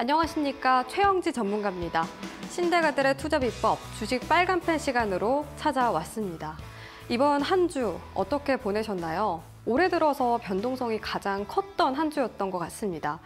안녕하십니까 최영지 전문가입니다. 신대가들의 투자 비법 주식 빨간펜 시간으로 찾아왔습니다. 이번 한 주 어떻게 보내셨나요? 올해 들어서 변동성이 가장 컸던 한 주였던 것 같습니다.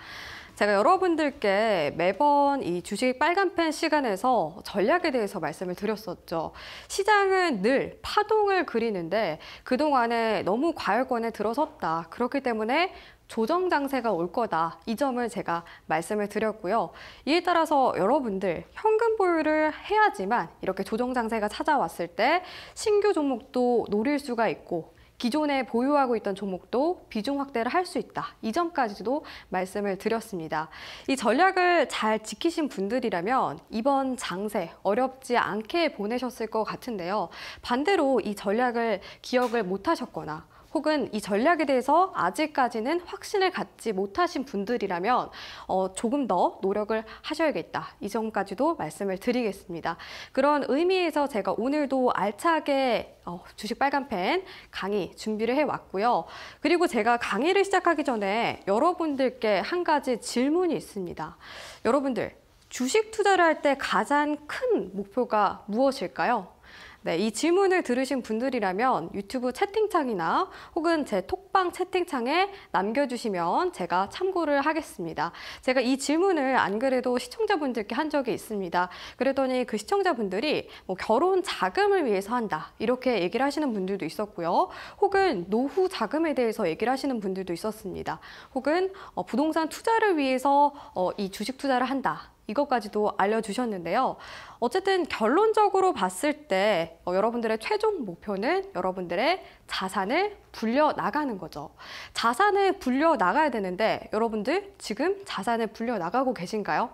제가 여러분들께 매번 이 주식 빨간펜 시간에서 전략에 대해서 말씀을 드렸었죠. 시장은 늘 파동을 그리는데 그동안에 너무 과열권에 들어섰다. 그렇기 때문에 조정 장세가 올 거다. 이 점을 제가 말씀을 드렸고요. 이에 따라서 여러분들 현금 보유를 해야지만 이렇게 조정 장세가 찾아왔을 때 신규 종목도 노릴 수가 있고 기존에 보유하고 있던 종목도 비중 확대를 할 수 있다. 이 점까지도 말씀을 드렸습니다. 이 전략을 잘 지키신 분들이라면 이번 장세 어렵지 않게 보내셨을 것 같은데요. 반대로 이 전략을 기억을 못하셨거나 혹은 이 전략에 대해서 아직까지는 확신을 갖지 못하신 분들이라면 어, 조금 더 노력을 하셔야겠다. 이 점까지도 말씀을 드리겠습니다. 그런 의미에서 제가 오늘도 알차게 어, 주식 빨간펜 강의 준비를 해왔고요. 그리고 제가 강의를 시작하기 전에 여러분들께 한 가지 질문이 있습니다. 여러분들, 주식 투자를 할 때 가장 큰 목표가 무엇일까요? 네, 이 질문을 들으신 분들이라면 유튜브 채팅창이나 혹은 제 톡방 채팅창에 남겨주시면 제가 참고를 하겠습니다. 제가 이 질문을 안 그래도 시청자분들께 한 적이 있습니다. 그랬더니 그 시청자분들이 뭐 결혼 자금을 위해서 한다 이렇게 얘기를 하시는 분들도 있었고요. 혹은 노후 자금에 대해서 얘기를 하시는 분들도 있었습니다. 혹은 어, 부동산 투자를 위해서 어, 이 주식 투자를 한다 이것까지도 알려주셨는데요. 어쨌든 결론적으로 봤을 때 어, 여러분들의 최종 목표는 여러분들의 자산을 불려 나가는 거죠. 자산을 불려 나가야 되는데 여러분들 지금 자산을 불려 나가고 계신가요?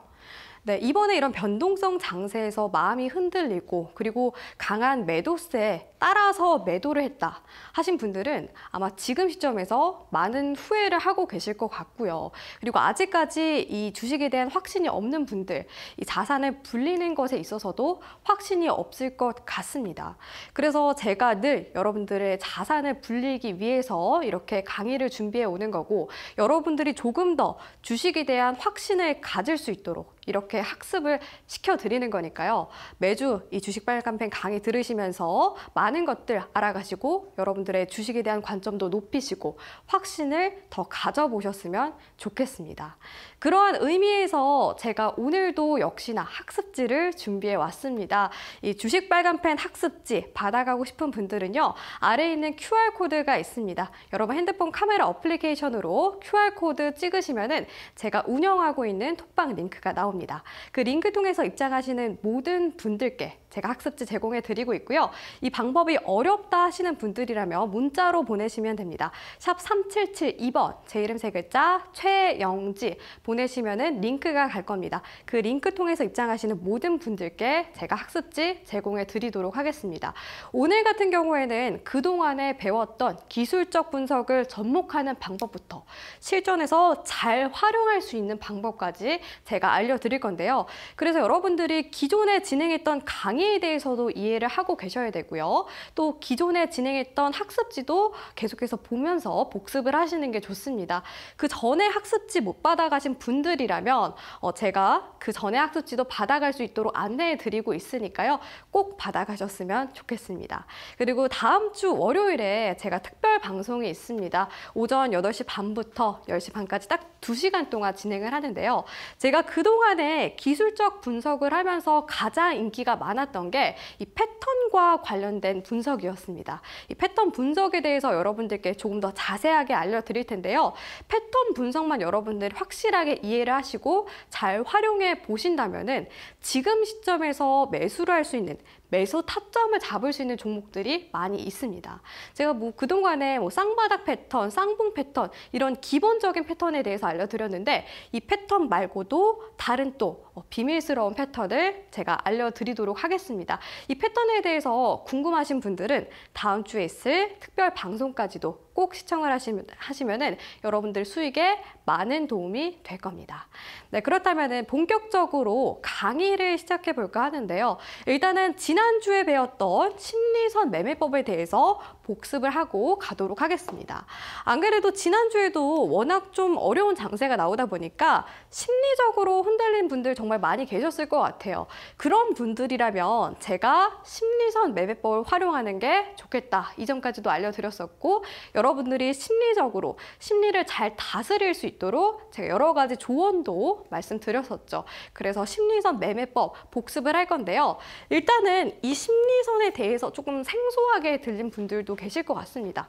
네, 이번에 이런 변동성 장세에서 마음이 흔들리고 그리고 강한 매도세에 따라서 매도를 했다 하신 분들은 아마 지금 시점에서 많은 후회를 하고 계실 것 같고요. 그리고 아직까지 이 주식에 대한 확신이 없는 분들, 이 자산을 불리는 것에 있어서도 확신이 없을 것 같습니다. 그래서 제가 늘 여러분들의 자산을 불리기 위해서 이렇게 강의를 준비해 오는 거고 여러분들이 조금 더 주식에 대한 확신을 가질 수 있도록 이렇게 학습을 시켜드리는 거니까요. 매주 이 주식 빨간펜 강의 들으시면서 많은 것들 알아가시고 여러분들의 주식에 대한 관점도 높이시고 확신을 더 가져보셨으면 좋겠습니다. 그러한 의미에서 제가 오늘도 역시나 학습지를 준비해 왔습니다. 이 주식 빨간펜 학습지 받아가고 싶은 분들은요. 아래에 있는 QR코드가 있습니다. 여러분 핸드폰 카메라 어플리케이션으로 QR코드 찍으시면은 제가 운영하고 있는 톡방 링크가 나옵니다. 그 링크 통해서 입장하시는 모든 분들께 제가 학습지 제공해 드리고 있고요. 이 방법이 어렵다 하시는 분들이라면 문자로 보내시면 됩니다. 샵 3772번 제 이름 세 글자 최영지 보내시면은 링크가 갈 겁니다. 그 링크 통해서 입장하시는 모든 분들께 제가 학습지 제공해 드리도록 하겠습니다. 오늘 같은 경우에는 그동안에 배웠던 기술적 분석을 접목하는 방법부터 실전에서 잘 활용할 수 있는 방법까지 제가 알려드릴 건데요. 그래서 여러분들이 기존에 진행했던 강의에 대해서도 이해를 하고 계셔야 되고요. 또 기존에 진행했던 학습지도 계속해서 보면서 복습을 하시는 게 좋습니다. 그 전에 학습지 못 받아가신 분들이라면 어, 제가 그 전에 학습지도 받아갈 수 있도록 안내해드리고 있으니까요. 꼭 받아가셨으면 좋겠습니다. 그리고 다음 주 월요일에 제가 특별 방송이 있습니다. 오전 8시 반부터 10시 반까지 딱2시간 동안 진행을 하는데요. 제가 그동안에 기술적 분석을 하면서 가장 인기가 많았던 게 이 패턴과 관련된 분석이었습니다. 이 패턴 분석에 대해서 여러분들께 조금 더 자세하게 알려드릴 텐데요. 패턴 분석만 여러분들이 확실하게 충분게 이해를 하시고 잘 활용해 보신다면 지금 시점에서 매수를 할 수 있는 매수 타점을 잡을 수 있는 종목들이 많이 있습니다. 제가 뭐 그동안에 뭐 쌍바닥 패턴, 쌍봉 패턴 이런 기본적인 패턴에 대해서 알려드렸는데 이 패턴 말고도 다른 또 어, 비밀스러운 패턴을 제가 알려드리도록 하겠습니다. 이 패턴에 대해서 궁금하신 분들은 다음 주에 있을 특별 방송까지도 꼭 시청을 하시면, 하시면은 여러분들 수익에 많은 도움이 될 겁니다. 네, 그렇다면은 본격적으로 강의를 시작해 볼까 하는데요. 일단은 지난주에 배웠던 심리선 매매법에 대해서 복습을 하고 가도록 하겠습니다. 안 그래도 지난주에도 워낙 좀 어려운 장세가 나오다 보니까 심리적으로 흔들린 분들 정말 많이 계셨을 것 같아요. 그런 분들이라면 제가 심리선 매매법을 활용하는 게 좋겠다. 이전까지도 알려드렸었고 여러 여러분들이 심리적으로 심리를 잘 다스릴 수 있도록 제가 여러 가지 조언도 말씀드렸었죠. 그래서 심리선 매매법 복습을 할 건데요. 일단은 이 심리선에 대해서 조금 생소하게 들린 분들도 계실 것 같습니다.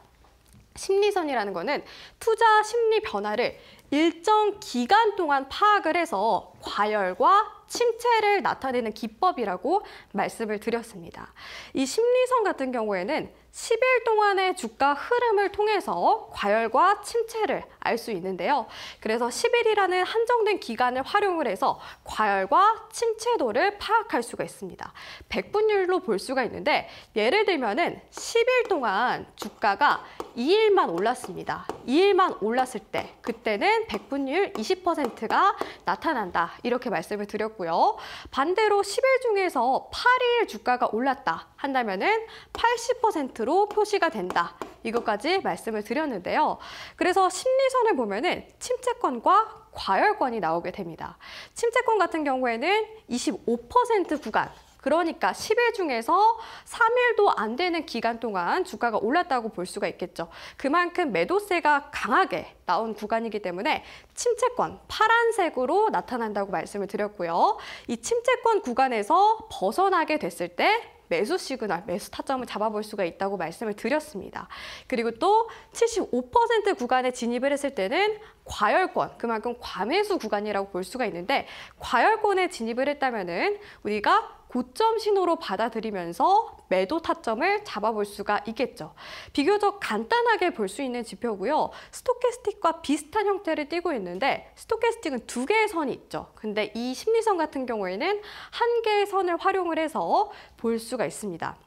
심리선이라는 거는 투자 심리 변화를 일정 기간 동안 파악을 해서 과열과 침체를 나타내는 기법이라고 말씀을 드렸습니다. 이 심리선 같은 경우에는 10일 동안의 주가 흐름을 통해서 과열과 침체를 알 수 있는데요. 그래서 10일이라는 한정된 기간을 활용을 해서 과열과 침체도를 파악할 수가 있습니다. 백분율로 볼 수가 있는데 예를 들면 은 10일 동안 주가가 2일만 올랐습니다. 2일만 올랐을 때 그때는 백분율 20%가 나타난다 이렇게 말씀을 드렸고요. 반대로 10일 중에서 8일 주가가 올랐다 한다면 은80% 콘센트로 표시가 된다. 이것까지 말씀을 드렸는데요. 그래서 심리선을 보면은 침체권과 과열권이 나오게 됩니다. 침체권 같은 경우에는 25% 구간 그러니까 10일 중에서 3일도 안 되는 기간 동안 주가가 올랐다고 볼 수가 있겠죠. 그만큼 매도세가 강하게 나온 구간이기 때문에 침체권 파란색으로 나타난다고 말씀을 드렸고요. 이 침체권 구간에서 벗어나게 됐을 때 매수 시그널, 매수 타점을 잡아볼 수가 있다고 말씀을 드렸습니다. 그리고 또 75% 구간에 진입을 했을 때는 과열권, 그만큼 과매수 구간이라고 볼 수가 있는데 과열권에 진입을 했다면 은 우리가 고점 신호로 받아들이면서 매도 타점을 잡아볼 수가 있겠죠. 비교적 간단하게 볼 수 있는 지표고요. 스토캐스틱과 비슷한 형태를 띄고 있는데 스토캐스틱은 두 개의 선이 있죠. 근데 이 심리선 같은 경우에는 한 개의 선을 활용을 해서 볼 수가 있습니다.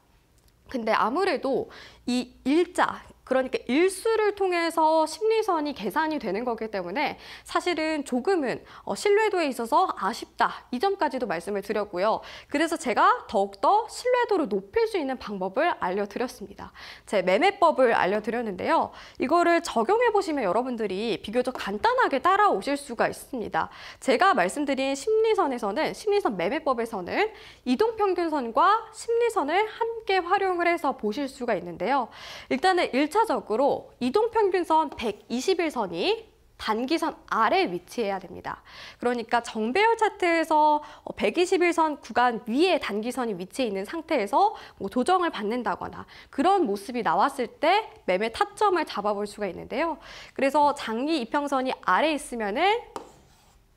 근데 아무래도 이 일자, 그러니까 일수를 통해서 심리선이 계산이 되는 거기 때문에 사실은 조금은 어, 신뢰도에 있어서 아쉽다. 이 점까지도 말씀을 드렸고요. 그래서 제가 더욱더 신뢰도를 높일 수 있는 방법을 알려드렸습니다. 제 매매법을 알려드렸는데요. 이거를 적용해보시면 여러분들이 비교적 간단하게 따라오실 수가 있습니다. 제가 말씀드린 심리선에서는 심리선 매매법에서는 이동평균선과 심리선을 함께 활용을 해서 보실 수가 있는데요. 일단은 1 일차적으로 이동평균선 121선이 단기선 아래 위치해야 됩니다. 그러니까 정배열 차트에서 121선 구간 위에 단기선이 위치해 있는 상태에서 뭐 조정을 받는다거나 그런 모습이 나왔을 때 매매 타점을 잡아볼 수가 있는데요. 그래서 장기 이평선이 아래 있으면 은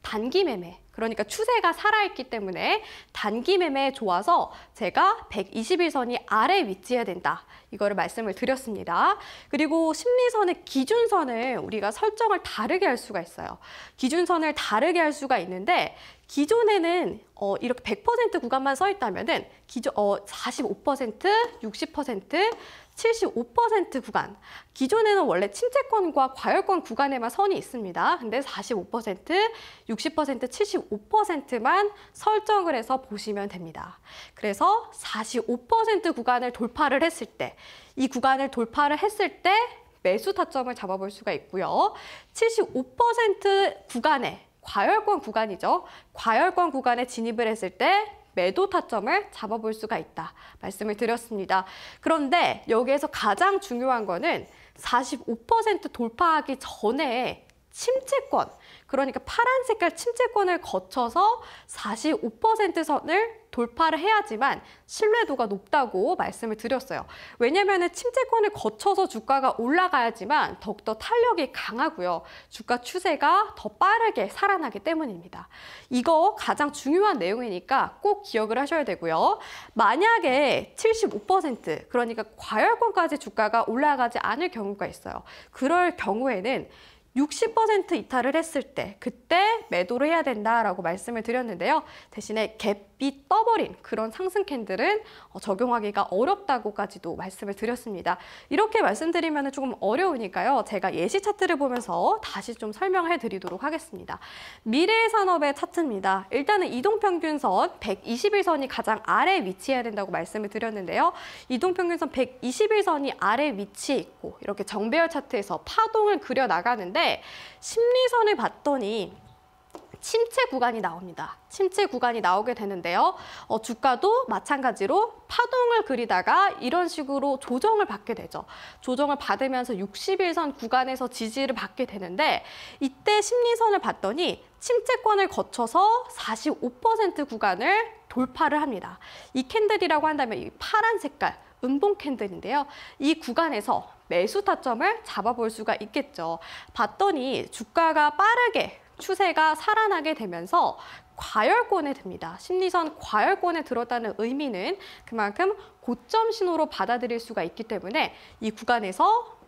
단기 매매 그러니까 추세가 살아있기 때문에 단기 매매에 좋아서 제가 121선이 아래 위치해야 된다. 이거를 말씀을 드렸습니다. 그리고 심리선의 기준선을 우리가 설정을 다르게 할 수가 있어요. 기준선을 다르게 할 수가 있는데 기존에는 어, 이렇게 100% 구간만 써 있다면은 기존 어, 45%, 60%, 75% 구간. 기존에는 원래 침체권과 과열권 구간에만 선이 있습니다. 근데 45%, 60%, 75%만 설정을 해서 보시면 됩니다. 그래서 45% 구간을 돌파를 했을 때, 이 구간을 돌파를 했을 때 매수 타점을 잡아볼 수가 있고요. 75% 구간에 과열권 구간이죠. 과열권 구간에 진입을 했을 때 매도 타점을 잡아볼 수가 있다 말씀을 드렸습니다. 그런데 여기에서 가장 중요한 거는 45% 돌파하기 전에 침체권 그러니까 파란 색깔 침체권을 거쳐서 45% 선을 돌파를 해야지만 신뢰도가 높다고 말씀을 드렸어요. 왜냐하면 침체권을 거쳐서 주가가 올라가야지만 더욱더 탄력이 강하고요. 주가 추세가 더 빠르게 살아나기 때문입니다. 이거 가장 중요한 내용이니까 꼭 기억을 하셔야 되고요. 만약에 75% 그러니까 과열권까지 주가가 올라가지 않을 경우가 있어요. 그럴 경우에는 60% 이탈을 했을 때 그때 매도를 해야 된다라고 말씀을 드렸는데요. 대신에 갭밑 떠버린 그런 상승 캔들은 어, 적용하기가 어렵다고까지도 말씀을 드렸습니다. 이렇게 말씀드리면 조금 어려우니까요. 제가 예시 차트를 보면서 다시 좀 설명해 드리도록 하겠습니다. 미래 산업의 차트입니다. 일단은 이동평균선 121선이 가장 아래 위치해야 된다고 말씀을 드렸는데요. 이동평균선 121선이 아래 위치해 있고 이렇게 정배열 차트에서 파동을 그려 나가는데 심리선을 봤더니 침체 구간이 나옵니다. 침체 구간이 나오게 되는데요. 어, 주가도 마찬가지로 파동을 그리다가 이런 식으로 조정을 받게 되죠. 조정을 받으면서 60일선 구간에서 지지를 받게 되는데 이때 심리선을 봤더니 침체권을 거쳐서 45% 구간을 돌파를 합니다. 이 캔들이라고 한다면 이 파란 색깔, 은봉 캔들인데요. 이 구간에서 매수 타점을 잡아볼 수가 있겠죠. 봤더니 주가가 빠르게 추세가 살아나게 되면서 과열권에 듭니다. 심리선 과열권에 들었다는 의미는 그만큼 고점 신호로 받아들일 수가 있기 때문에 이 구간에서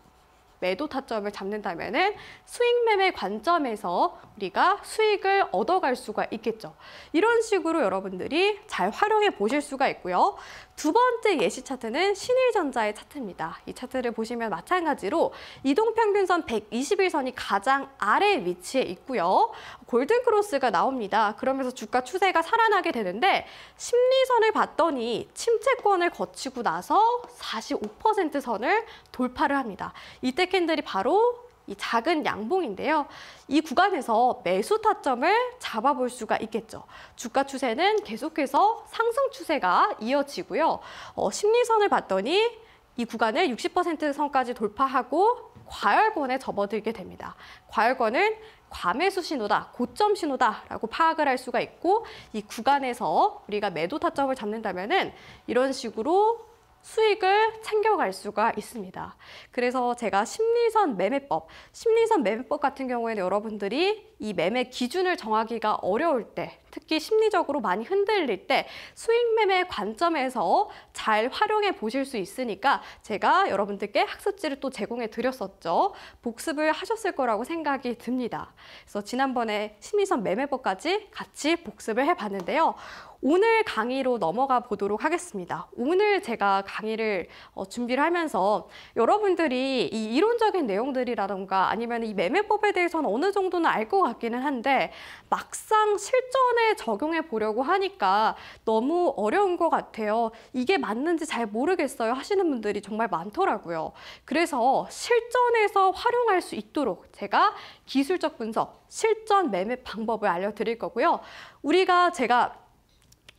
매도 타점을 잡는다면 은 수익 매매 관점에서 우리가 수익을 얻어갈 수가 있겠죠. 이런 식으로 여러분들이 잘 활용해 보실 수가 있고요. 두 번째 예시 차트는 신일전자의 차트입니다. 이 차트를 보시면 마찬가지로 이동평균선 121선이 가장 아래 위치에 있고요. 골든크로스가 나옵니다. 그러면서 주가 추세가 살아나게 되는데 심리선을 봤더니 침체권을 거치고 나서 45% 선을 돌파를 합니다. 이때 캔들이 바로 이 작은 양봉인데요. 이 구간에서 매수 타점을 잡아볼 수가 있겠죠. 주가 추세는 계속해서 상승 추세가 이어지고요. 어, 심리선을 봤더니 이 구간을 60% 선까지 돌파하고 과열권에 접어들게 됩니다. 과열권은 과매수 신호다, 고점 신호다라고 파악을 할 수가 있고 이 구간에서 우리가 매도 타점을 잡는다면 은 이런 식으로 수익을 챙겨갈 수가 있습니다. 그래서 제가 심리선 매매법, 심리선 매매법 같은 경우에는 여러분들이 이 매매 기준을 정하기가 어려울 때, 특히 심리적으로 많이 흔들릴 때 수익 매매 관점에서 잘 활용해 보실 수 있으니까 제가 여러분들께 학습지를 또 제공해 드렸었죠. 복습을 하셨을 거라고 생각이 듭니다. 그래서 지난번에 심리선 매매법까지 같이 복습을 해 봤는데요. 오늘 강의로 넘어가 보도록 하겠습니다. 오늘 제가 강의를 어, 준비를 하면서 여러분들이 이 이론적인 내용들이라던가 아니면 이 매매법에 대해서는 어느 정도는 알 것 같기는 한데 막상 실전에 적용해 보려고 하니까 너무 어려운 것 같아요. 이게 맞는지 잘 모르겠어요 하시는 분들이 정말 많더라고요. 그래서 실전에서 활용할 수 있도록 제가 기술적 분석, 실전 매매 방법을 알려드릴 거고요. 우리가 제가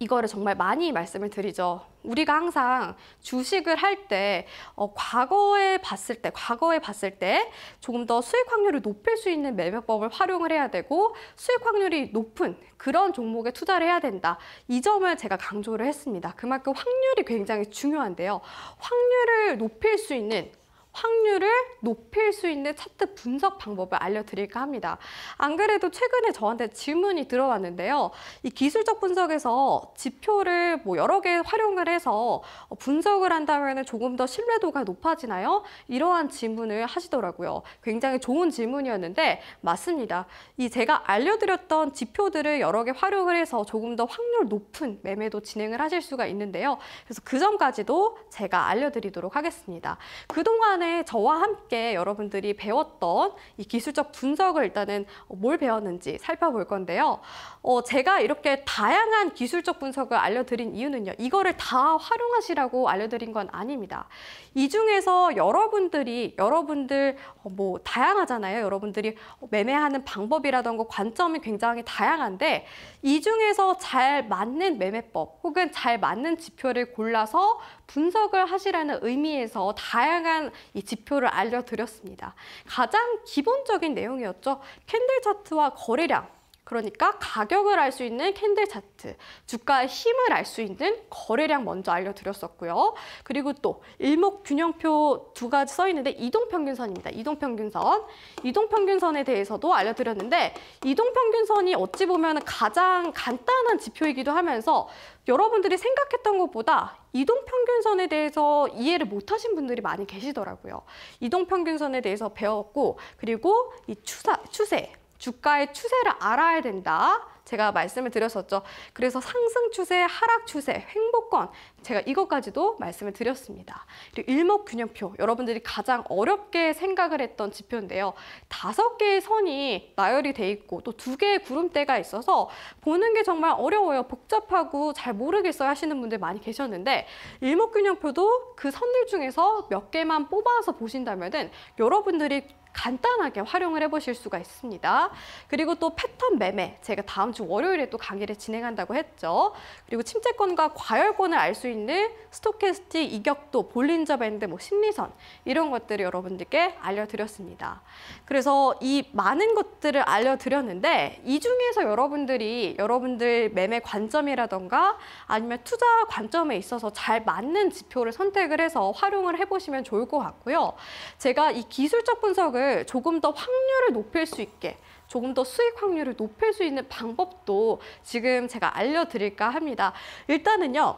이거를 정말 많이 말씀을 드리죠. 우리가 항상 주식을 할때 어, 과거에 봤을 때, 과거에 봤을 때 조금 더 수익 확률을 높일 수 있는 매매법을 활용을 해야 되고 수익 확률이 높은 그런 종목에 투자를 해야 된다. 이 점을 제가 강조를 했습니다. 그만큼 확률이 굉장히 중요한데요. 확률을 높일 수 있는 확률을 높일 수 있는 차트 분석 방법을 알려드릴까 합니다. 안 그래도 최근에 저한테 질문이 들어왔는데요. 이 기술적 분석에서 지표를 뭐 여러 개 활용을 해서 분석을 한다면 조금 더 신뢰도가 높아지나요? 이러한 질문을 하시더라고요. 굉장히 좋은 질문이었는데 맞습니다. 이 제가 알려드렸던 지표들을 여러 개 활용을 해서 조금 더 확률 높은 매매도 진행을 하실 수가 있는데요. 그래서 그 점까지도 제가 알려드리도록 하겠습니다. 그동안 지난해 저와 함께 여러분들이 배웠던 이 기술적 분석을 일단은 뭘 배웠는지 살펴볼 건데요. 어, 제가 이렇게 다양한 기술적 분석을 알려드린 이유는요. 이거를 다 활용하시라고 알려드린 건 아닙니다. 이 중에서 여러분들이 여러분들 어, 뭐 다양하잖아요. 여러분들이 매매하는 방법이라던가 관점이 굉장히 다양한데 이 중에서 잘 맞는 매매법 혹은 잘 맞는 지표를 골라서 분석을 하시라는 의미에서 다양한 이 지표를 알려드렸습니다. 가장 기본적인 내용이었죠. 캔들 차트와 거래량 그러니까 가격을 알 수 있는 캔들 차트, 주가의 힘을 알 수 있는 거래량 먼저 알려드렸었고요. 그리고 또 일목균형표 두 가지 써 있는데 이동평균선입니다. 이동평균선. 이동평균선에 대해서도 알려드렸는데 이동평균선이 어찌 보면 가장 간단한 지표이기도 하면서 여러분들이 생각했던 것보다 이동평균선에 대해서 이해를 못하신 분들이 많이 계시더라고요. 이동평균선에 대해서 배웠고 그리고 이 추사, 추세, 주가의 추세를 알아야 된다. 제가 말씀을 드렸었죠. 그래서 상승 추세, 하락 추세, 횡보권 제가 이것까지도 말씀을 드렸습니다. 그리고 일목균형표 여러분들이 가장 어렵게 생각을 했던 지표인데요. 다섯 개의 선이 나열이 돼 있고 또 두 개의 구름대가 있어서 보는 게 정말 어려워요. 복잡하고 잘 모르겠어요 하시는 분들 많이 계셨는데 일목균형표도 그 선들 중에서 몇 개만 뽑아서 보신다면 은 여러분들이 간단하게 활용을 해보실 수가 있습니다. 그리고 또 패턴 매매, 제가 다음 주 월요일에 또 강의를 진행한다고 했죠. 그리고 침체권과 과열권을 알 수 있는 스토캐스틱, 이격도, 볼린저 밴드, 뭐 심리선 이런 것들을 여러분들께 알려드렸습니다. 그래서 이 많은 것들을 알려드렸는데 이 중에서 여러분들이 여러분들 매매 관점이라던가 아니면 투자 관점에 있어서 잘 맞는 지표를 선택을 해서 활용을 해보시면 좋을 것 같고요. 제가 이 기술적 분석을 가격을 조금 더 확률을 높일 수 있게 조금 더 수익 확률을 높일 수 있는 방법도 지금 제가 알려드릴까 합니다. 일단은요,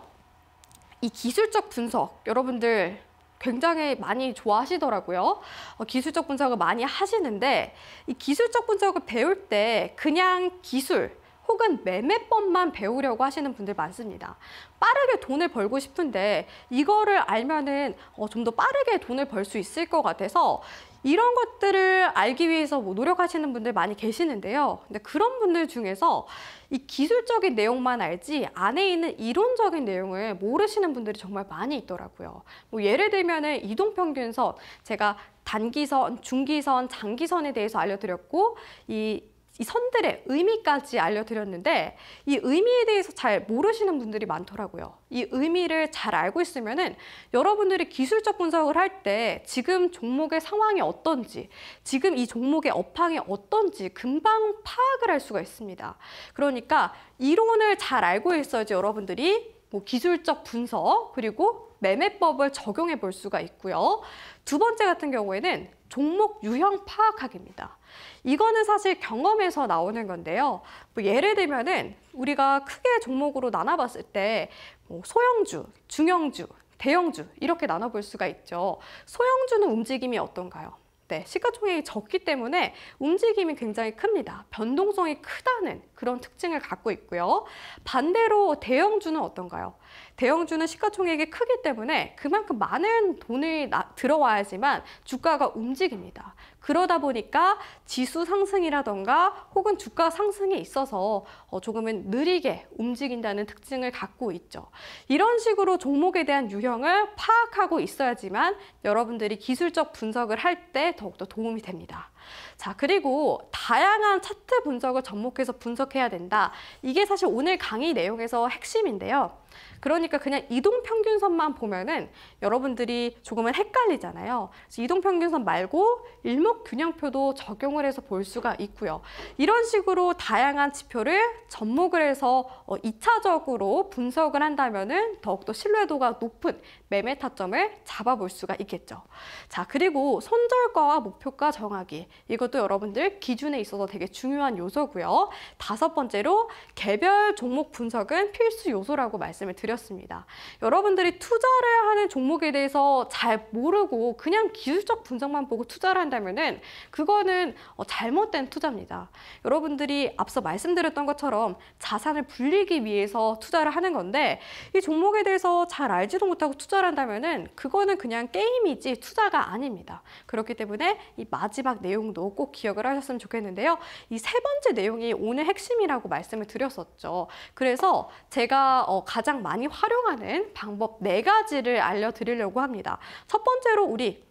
이 기술적 분석, 여러분들 굉장히 많이 좋아하시더라고요. 어, 기술적 분석을 많이 하시는데 이 기술적 분석을 배울 때 그냥 기술, 혹은 매매법만 배우려고 하시는 분들 많습니다. 빠르게 돈을 벌고 싶은데 이거를 알면은 어, 좀더 빠르게 돈을 벌 수 있을 것 같아서 이런 것들을 알기 위해서 뭐 노력하시는 분들 많이 계시는데요. 근데 그런 분들 중에서 이 기술적인 내용만 알지 안에 있는 이론적인 내용을 모르시는 분들이 정말 많이 있더라고요. 뭐 예를 들면 이동평균선 제가 단기선, 중기선, 장기선에 대해서 알려드렸고 이이 선들의 의미까지 알려드렸는데 이 의미에 대해서 잘 모르시는 분들이 많더라고요. 이 의미를 잘 알고 있으면은 여러분들이 기술적 분석을 할 때 지금 종목의 상황이 어떤지, 지금 이 종목의 업황이 어떤지 금방 파악을 할 수가 있습니다. 그러니까 이론을 잘 알고 있어야지 여러분들이 뭐 기술적 분석 그리고 매매법을 적용해 볼 수가 있고요. 두 번째 같은 경우에는 종목 유형 파악하기입니다. 이거는 사실 경험에서 나오는 건데요. 뭐 예를 들면은 우리가 크게 종목으로 나눠봤을 때뭐 소형주, 중형주, 대형주 이렇게 나눠볼 수가 있죠. 소형주는 움직임이 어떤가요? 네, 시가총액이 적기 때문에 움직임이 굉장히 큽니다. 변동성이 크다는 그런 특징을 갖고 있고요. 반대로 대형주는 어떤가요? 대형주는 시가총액이 크기 때문에 그만큼 많은 돈이 나, 들어와야지만 주가가 움직입니다. 그러다 보니까 지수 상승이라던가 혹은 주가 상승에 있어서 어, 조금은 느리게 움직인다는 특징을 갖고 있죠. 이런 식으로 종목에 대한 유형을 파악하고 있어야지만 여러분들이 기술적 분석을 할 때 더욱더 도움이 됩니다. 자, 그리고 다양한 차트 분석을 접목해서 분석해야 된다. 이게 사실 오늘 강의 내용에서 핵심인데요. 그러니까 그냥 이동평균선만 보면은 여러분들이 조금은 헷갈리잖아요. 이동평균선 말고 일목균형표도 적용을 해서 볼 수가 있고요. 이런 식으로 다양한 지표를 접목을 해서 2차적으로 어, 분석을 한다면은 더욱더 신뢰도가 높은 매매 타점을 잡아볼 수가 있겠죠. 자, 그리고 손절과와 목표가 정하기. 이것도 여러분들 기준에 있어서 되게 중요한 요소고요. 다섯 번째로 개별 종목 분석은 필수 요소라고 말씀을 드렸습니다. 여러분들이 투자를 하는 종목에 대해서 잘 모르고 그냥 기술적 분석만 보고 투자를 한다면은 그거는 어, 잘못된 투자입니다. 여러분들이 앞서 말씀드렸던 것처럼 자산을 불리기 위해서 투자를 하는 건데 이 종목에 대해서 잘 알지도 못하고 투자를 한다면은 그거는 그냥 게임이지 투자가 아닙니다. 그렇기 때문에 이 마지막 내용 내용도 꼭 기억을 하셨으면 좋겠는데요. 이 세 번째 내용이 오늘 핵심이라고 말씀을 드렸었죠. 그래서 제가 어, 가장 많이 활용하는 방법 네 가지를 알려드리려고 합니다. 첫 번째로 우리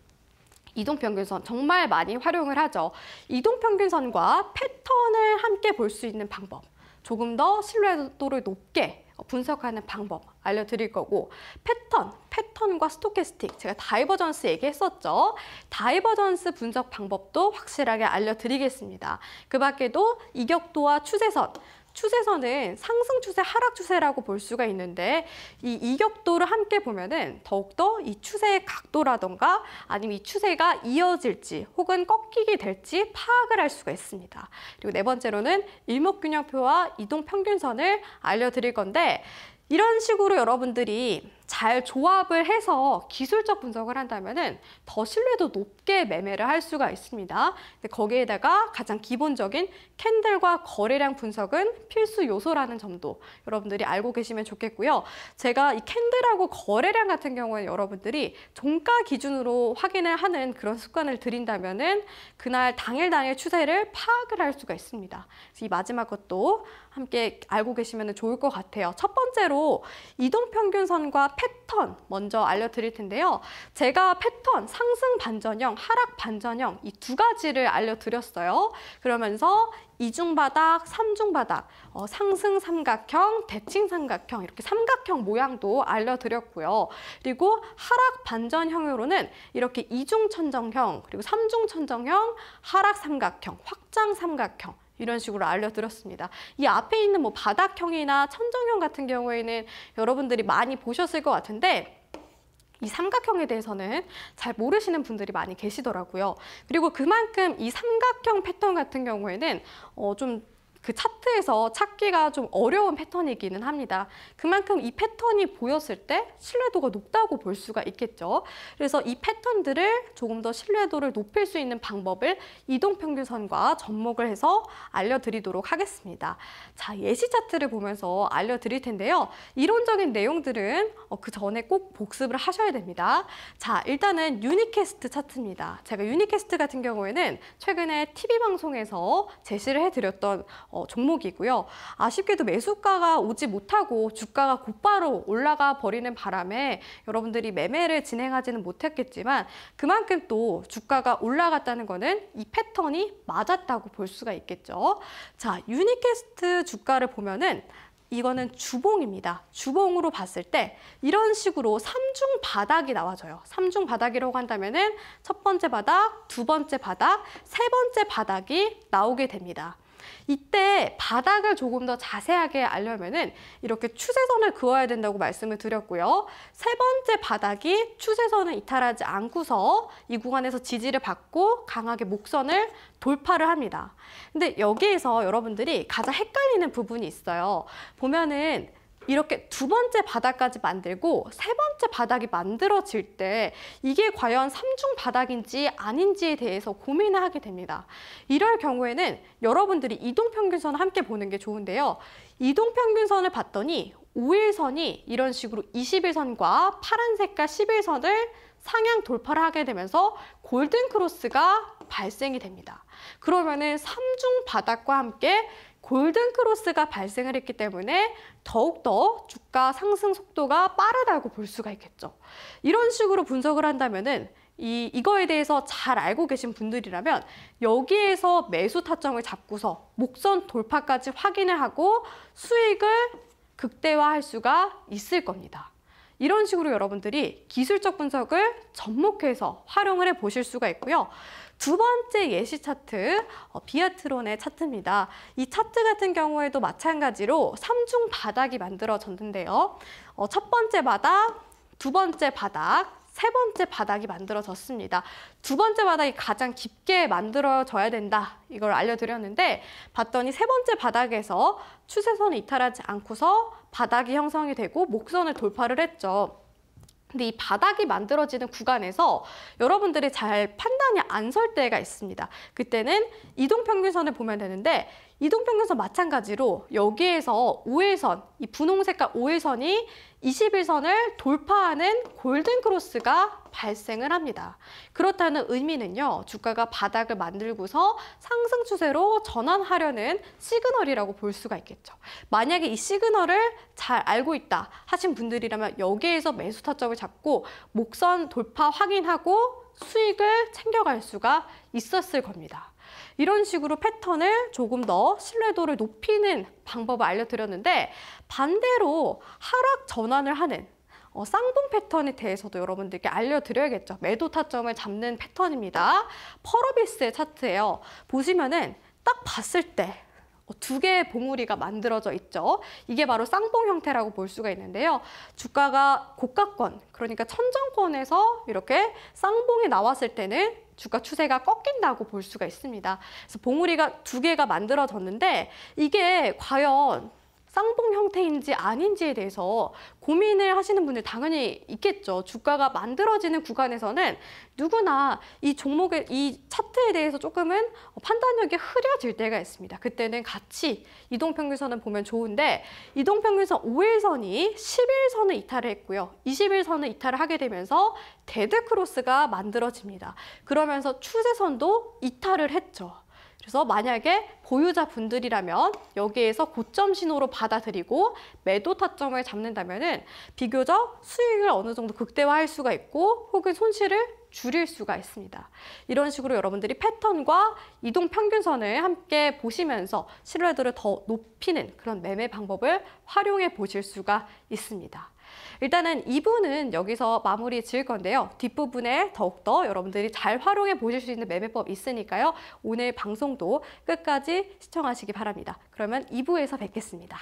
이동평균선 정말 많이 활용을 하죠. 이동평균선과 패턴을 함께 볼 수 있는 방법. 조금 더 신뢰도를 높게 분석하는 방법 알려드릴 거고 패턴, 패턴과 스토캐스틱 제가 다이버전스 얘기했었죠. 다이버전스 분석 방법도 확실하게 알려드리겠습니다. 그 밖에도 이격도와 추세선 추세선은 상승 추세, 하락 추세라고 볼 수가 있는데 이 이격도를 함께 보면은 더욱더 이 추세의 각도라던가 아니면 이 추세가 이어질지 혹은 꺾이게 될지 파악을 할 수가 있습니다. 그리고 네 번째로는 일목균형표와 이동평균선을 알려드릴 건데 이런 식으로 여러분들이 잘 조합을 해서 기술적 분석을 한다면 더 신뢰도 높게 매매를 할 수가 있습니다. 거기에다가 가장 기본적인 캔들과 거래량 분석은 필수 요소라는 점도 여러분들이 알고 계시면 좋겠고요. 제가 이 캔들하고 거래량 같은 경우에 여러분들이 종가 기준으로 확인을 하는 그런 습관을 들인다면 그날 당일 당일 추세를 파악을 할 수가 있습니다. 이 마지막 것도 함께 알고 계시면 좋을 것 같아요. 첫 번째로 이동평균선과 패턴 먼저 알려드릴 텐데요. 제가 패턴, 상승 반전형, 하락 반전형 이 두 가지를 알려드렸어요. 그러면서 이중바닥, 삼중바닥, 어, 상승 삼각형, 대칭 삼각형 이렇게 삼각형 모양도 알려드렸고요. 그리고 하락 반전형으로는 이렇게 이중 천정형, 그리고 삼중 천정형, 하락 삼각형, 확장 삼각형 이런 식으로 알려드렸습니다. 이 앞에 있는 뭐 바닥형이나 천정형 같은 경우에는 여러분들이 많이 보셨을 것 같은데 이 삼각형에 대해서는 잘 모르시는 분들이 많이 계시더라고요. 그리고 그만큼 이 삼각형 패턴 같은 경우에는 어, 좀그 차트에서 찾기가 좀 어려운 패턴이기는 합니다. 그만큼 이 패턴이 보였을 때 신뢰도가 높다고 볼 수가 있겠죠. 그래서 이 패턴들을 조금 더 신뢰도를 높일 수 있는 방법을 이동평균선과 접목을 해서 알려드리도록 하겠습니다. 자, 예시 차트를 보면서 알려드릴 텐데요. 이론적인 내용들은 어, 그 전에 꼭 복습을 하셔야 됩니다. 자, 일단은 유니캐스트 차트입니다. 제가 유니캐스트 같은 경우에는 최근에 TV방송에서 제시를 해드렸던 어, 어, 종목이고요. 아쉽게도 매수가가 오지 못하고 주가가 곧바로 올라가 버리는 바람에 여러분들이 매매를 진행하지는 못했겠지만 그만큼 또 주가가 올라갔다는 것은 이 패턴이 맞았다고 볼 수가 있겠죠. 자, 유니캐스트 주가를 보면은 이거는 주봉입니다. 주봉으로 봤을 때 이런 식으로 삼중 바닥이 나와져요. 삼중 바닥이라고 한다면 은첫 번째 바닥, 두 번째 바닥, 세 번째 바닥이 나오게 됩니다. 이때 바닥을 조금 더 자세하게 알려면은 이렇게 추세선을 그어야 된다고 말씀을 드렸고요. 세 번째 바닥이 추세선을 이탈하지 않고서 이 구간에서 지지를 받고 강하게 목선을 돌파를 합니다. 근데 여기에서 여러분들이 가장 헷갈리는 부분이 있어요. 보면은 이렇게 두 번째 바닥까지 만들고 세 번째 바닥이 만들어질 때 이게 과연 삼중 바닥인지 아닌지에 대해서 고민을 하게 됩니다. 이럴 경우에는 여러분들이 이동평균선을 함께 보는 게 좋은데요. 이동평균선을 봤더니 5일선이 이런 식으로 21선과 파란 색과 11선을 상향 돌파를 하게 되면서 골든 크로스가 발생이 됩니다. 그러면은 삼중 바닥과 함께 골든크로스가 발생을 했기 때문에 더욱더 주가 상승 속도가 빠르다고 볼 수가 있겠죠. 이런 식으로 분석을 한다면 이, 이거에 대해서 잘 알고 계신 분들이라면 여기에서 매수 타점을 잡고서 목선 돌파까지 확인을 하고 수익을 극대화할 수가 있을 겁니다. 이런 식으로 여러분들이 기술적 분석을 접목해서 활용을 해 보실 수가 있고요. 두 번째 예시 차트, 어, 비아트론의 차트입니다. 이 차트 같은 경우에도 마찬가지로 삼중 바닥이 만들어졌는데요. 어, 첫 번째 바닥, 두 번째 바닥, 세 번째 바닥이 만들어졌습니다. 두 번째 바닥이 가장 깊게 만들어져야 된다. 이걸 알려드렸는데 봤더니 세 번째 바닥에서 추세선 이탈하지 않고서 바닥이 형성이 되고 목선을 돌파를 했죠. 근데 이 바닥이 만들어지는 구간에서 여러분들이 잘 판단이 안 설 때가 있습니다. 그때는 이동평균선을 보면 되는데 이동평균선 마찬가지로 여기에서 5일선, 이 분홍색깔 5일선이 21선을 돌파하는 골든크로스가 발생을 합니다. 그렇다는 의미는요. 주가가 바닥을 만들고서 상승 추세로 전환하려는 시그널이라고 볼 수가 있겠죠. 만약에 이 시그널을 잘 알고 있다 하신 분들이라면 여기에서 매수 타점을 잡고 목선 돌파 확인하고 수익을 챙겨갈 수가 있었을 겁니다. 이런 식으로 패턴을 조금 더 신뢰도를 높이는 방법을 알려드렸는데 반대로 하락 전환을 하는 어, 쌍봉 패턴에 대해서도 여러분들께 알려드려야겠죠. 매도 타점을 잡는 패턴입니다. 퍼러비스의 차트예요. 보시면은 딱 봤을 때두 어, 개의 봉우리가 만들어져 있죠. 이게 바로 쌍봉 형태라고 볼 수가 있는데요. 주가가 고가권, 그러니까 천정권에서 이렇게 쌍봉이 나왔을 때는 주가 추세가 꺾인다고 볼 수가 있습니다. 그래서 봉우리가 두 개가 만들어졌는데 이게 과연 쌍봉 형태인지 아닌지에 대해서 고민을 하시는 분들 당연히 있겠죠. 주가가 만들어지는 구간에서는 누구나 이 종목의 이 차트에 대해서 조금은 판단력이 흐려질 때가 있습니다. 그때는 같이 이동평균선을 보면 좋은데 이동평균선 5일선이 11선을 이탈을 했고요. 21선을 이탈을 하게 되면서 데드크로스가 만들어집니다. 그러면서 추세선도 이탈을 했죠. 그래서 만약에 보유자 분들이라면 여기에서 고점 신호로 받아들이고 매도 타점을 잡는다면 비교적 수익을 어느 정도 극대화할 수가 있고 혹은 손실을 줄일 수가 있습니다. 이런 식으로 여러분들이 패턴과 이동 평균선을 함께 보시면서 신뢰도를 더 높이는 그런 매매 방법을 활용해 보실 수가 있습니다. 일단은 2부는 여기서 마무리 지을 건데요. 뒷부분에 더욱더 여러분들이 잘 활용해 보실 수 있는 매매법 있으니까요. 오늘 방송도 끝까지 시청하시기 바랍니다. 그러면 2부에서 뵙겠습니다.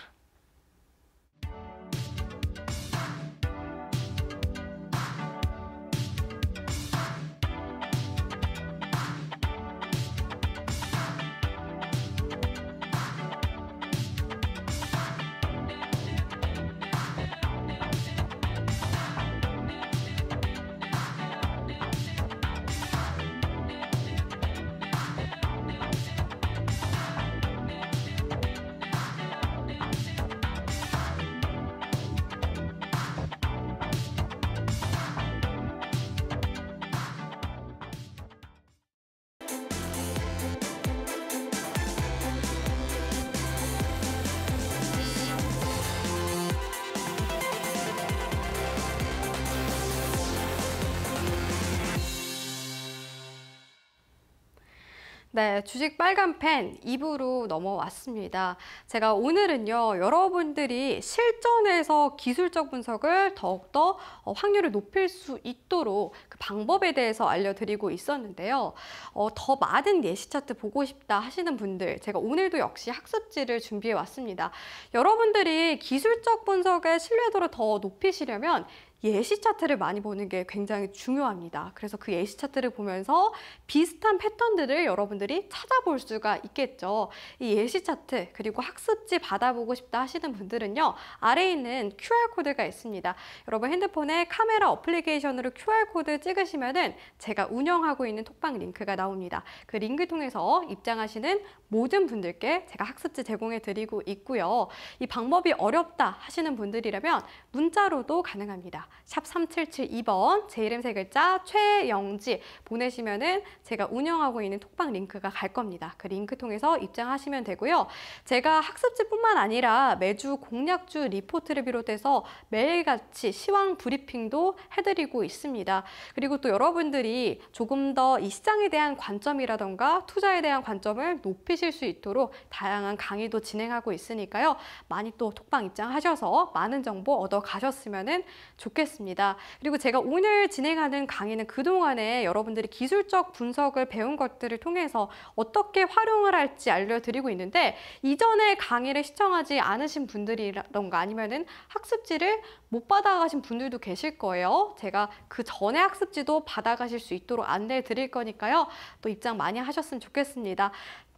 네, 주식 빨간 펜 2부로 넘어왔습니다. 제가 오늘은요, 여러분들이 실전에서 기술적 분석을 더욱더 어, 확률을 높일 수 있도록 그 방법에 대해서 알려드리고 있었는데요. 어, 더 많은 예시 차트 보고 싶다 하시는 분들, 제가 오늘도 역시 학습지를 준비해 왔습니다. 여러분들이 기술적 분석의 신뢰도를 더 높이시려면 예시 차트를 많이 보는 게 굉장히 중요합니다. 그래서 그 예시 차트를 보면서 비슷한 패턴들을 여러분들이 찾아볼 수가 있겠죠. 이 예시 차트 그리고 학습지 받아보고 싶다 하시는 분들은요. 아래에 있는 QR코드가 있습니다. 여러분 핸드폰에 카메라 어플리케이션으로 QR코드 찍으시면은 제가 운영하고 있는 톡방 링크가 나옵니다. 그 링크 통해서 입장하시는 모든 분들께 제가 학습지 제공해 드리고 있고요. 이 방법이 어렵다 하시는 분들이라면 문자로도 가능합니다. 샵 3772번 제 이름 세 글자 최영지 보내시면은 제가 운영하고 있는 톡방 링크가 갈 겁니다. 그 링크 통해서 입장하시면 되고요. 제가 학습지뿐만 아니라 매주 공략주 리포트를 비롯해서 매일같이 시황 브리핑도 해드리고 있습니다. 그리고 또 여러분들이 조금 더 이 시장에 대한 관점이라던가 투자에 대한 관점을 높이실 수 있도록 다양한 강의도 진행하고 있으니까요. 많이 또 톡방 입장하셔서 많은 정보 얻어 가셨으면 좋겠습니다. 좋겠습니다. 그리고 제가 오늘 진행하는 강의는 그동안에 여러분들이 기술적 분석을 배운 것들을 통해서 어떻게 활용을 할지 알려드리고 있는데 이전에 강의를 시청하지 않으신 분들이라던가 아니면은 학습지를 못 받아가신 분들도 계실 거예요. 제가 그 전에 학습지도 받아가실 수 있도록 안내해 드릴 거니까요. 또 입장 많이 하셨으면 좋겠습니다.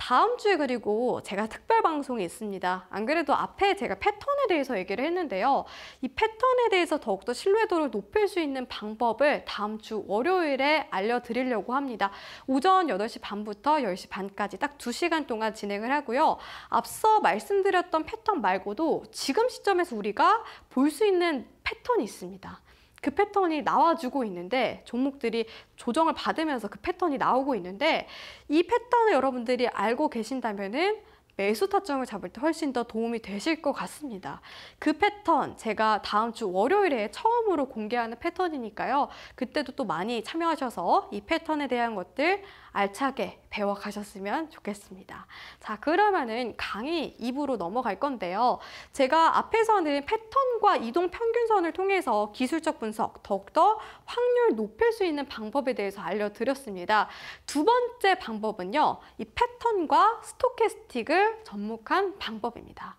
다음 주에 그리고 제가 특별 방송이 있습니다. 안 그래도 앞에 제가 패턴에 대해서 얘기를 했는데요. 이 패턴에 대해서 더욱더 신뢰도를 높일 수 있는 방법을 다음 주 월요일에 알려드리려고 합니다. 오전 8시 반부터 10시 반까지 딱2시간 동안 진행을 하고요. 앞서 말씀드렸던 패턴 말고도 지금 시점에서 우리가 볼 수 있는 패턴이 있습니다. 그 패턴이 나와주고 있는데 종목들이 조정을 받으면서 그 패턴이 나오고 있는데 이 패턴을 여러분들이 알고 계신다면은 매수 타점을 잡을 때 훨씬 더 도움이 되실 것 같습니다. 그 패턴 제가 다음 주 월요일에 처음으로 공개하는 패턴이니까요. 그때도 또 많이 참여하셔서 이 패턴에 대한 것들 알차게 배워 가셨으면 좋겠습니다. 자, 그러면은 강의 2부로 넘어갈 건데요. 제가 앞에서는 패턴과 이동 평균선을 통해서 기술적 분석, 더욱더 확률 높일 수 있는 방법에 대해서 알려드렸습니다. 두 번째 방법은요. 이 패턴과 스토캐스틱을 접목한 방법입니다.